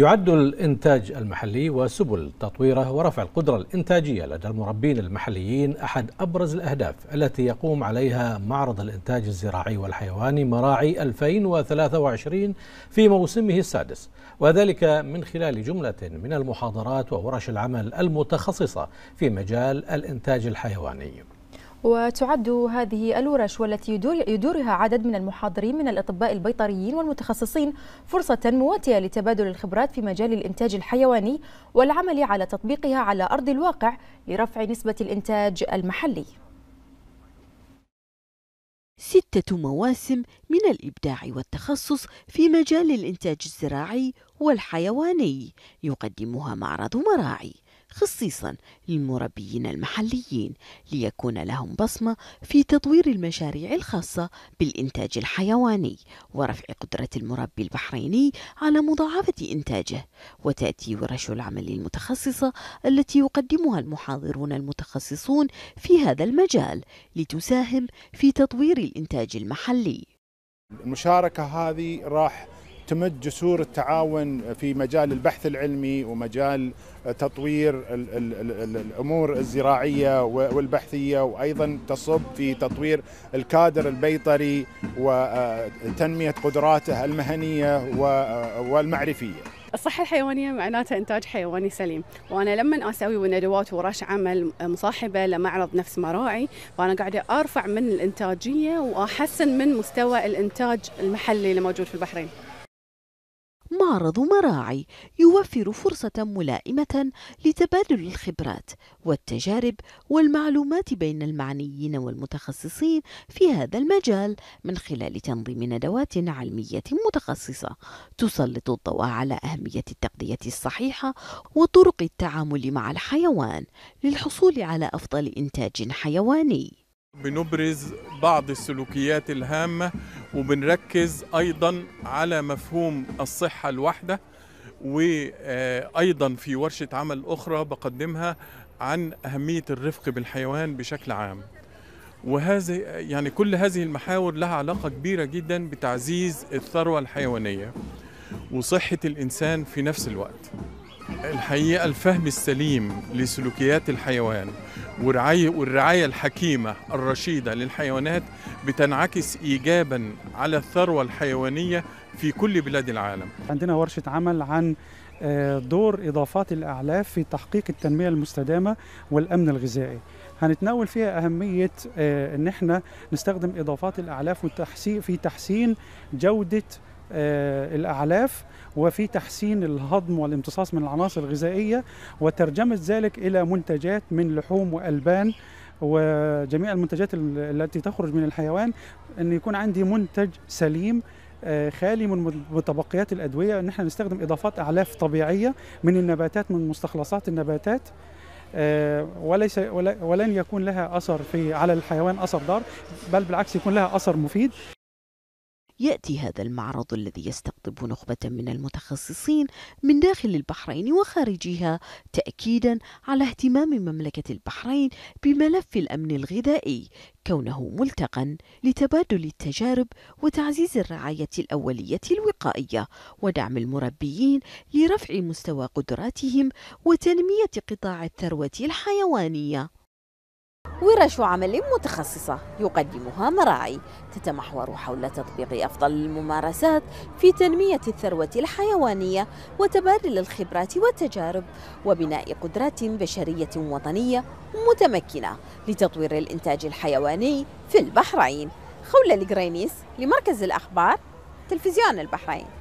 يعد الإنتاج المحلي وسبل تطويره ورفع القدرة الإنتاجية لدى المربين المحليين أحد أبرز الأهداف التي يقوم عليها معرض الإنتاج الزراعي والحيواني مراعي 2023 في موسمه السادس وذلك من خلال جملة من المحاضرات وورش العمل المتخصصة في مجال الإنتاج الحيواني وتعد هذه الورش والتي يدورها عدد من المحاضرين من الأطباء البيطريين والمتخصصين فرصة مواتية لتبادل الخبرات في مجال الإنتاج الحيواني والعمل على تطبيقها على أرض الواقع لرفع نسبة الإنتاج المحلي ستة مواسم من الإبداع والتخصص في مجال الإنتاج الزراعي والحيواني يقدمها معرض مراعي خصيصا للمربيين المحليين ليكون لهم بصمة في تطوير المشاريع الخاصة بالإنتاج الحيواني ورفع قدرة المربي البحريني على مضاعفة إنتاجه وتأتي ورش العمل المتخصصة التي يقدمها المحاضرون المتخصصون في هذا المجال لتساهم في تطوير الإنتاج المحلي المشاركة هذه راح تمد جسور التعاون في مجال البحث العلمي ومجال تطوير الامور الزراعيه والبحثيه وايضا تصب في تطوير الكادر البيطري وتنميه آه، قدراته المهنيه آه، والمعرفيه. الصحة الحيوانية معناتها إنتاج حيواني سليم، وأنا لما أسوي ندوات ورش عمل مصاحبة لمعرض نفس مراعي، فأنا قاعدة أرفع من الإنتاجية وأحسن من مستوى الإنتاج المحلي اللي موجود في البحرين. معرض مراعي يوفر فرصة ملائمة لتبادل الخبرات والتجارب والمعلومات بين المعنيين والمتخصصين في هذا المجال من خلال تنظيم ندوات علمية متخصصة تسلط الضوء على أهمية التغذية الصحيحة وطرق التعامل مع الحيوان للحصول على أفضل إنتاج حيواني بنبرز بعض السلوكيات الهامة وبنركز ايضا على مفهوم الصحه الواحده وايضا في ورشه عمل اخرى بقدمها عن اهميه الرفق بالحيوان بشكل عام وهذه يعني كل هذه المحاور لها علاقه كبيره جدا بتعزيز الثروه الحيوانيه وصحه الانسان في نفس الوقت الحقيقه الفهم السليم لسلوكيات الحيوان والرعايه والرعايه الحكيمه الرشيده للحيوانات بتنعكس ايجابا على الثروه الحيوانيه في كل بلاد العالم. عندنا ورشه عمل عن آه، دور اضافات الاعلاف في تحقيق التنميه المستدامه والامن الغذائي. هنتناول فيها أهمية آه، إن إحنا نستخدم إضافات الأعلاف في تحسين جودة آه، الأعلاف وفي تحسين الهضم والامتصاص من العناصر الغذائية وترجمة ذلك إلى منتجات من لحوم وألبان وجميع المنتجات التي تخرج من الحيوان أن يكون عندي منتج سليم آه، خالي من متبقيات الأدوية أن احنا نستخدم إضافات أعلاف طبيعية من النباتات من مستخلصات النباتات آه، وليس ولن يكون لها أثر في على الحيوان أثر ضار بل بالعكس يكون لها أثر مفيد يأتي هذا المعرض الذي يستقطب نخبة من المتخصصين من داخل البحرين وخارجها تأكيدا على اهتمام مملكة البحرين بملف الأمن الغذائي كونه ملتقا لتبادل التجارب وتعزيز الرعاية الأولية الوقائية ودعم المربيين لرفع مستوى قدراتهم وتنمية قطاع الثروة الحيوانية ورش عمل متخصصة يقدمها مراعي تتمحور حول تطبيق أفضل الممارسات في تنمية الثروة الحيوانية وتبادل الخبرات والتجارب وبناء قدرات بشرية وطنية متمكنة لتطوير الإنتاج الحيواني في البحرين خولة القرينيس لمركز الأخبار تلفزيون البحرين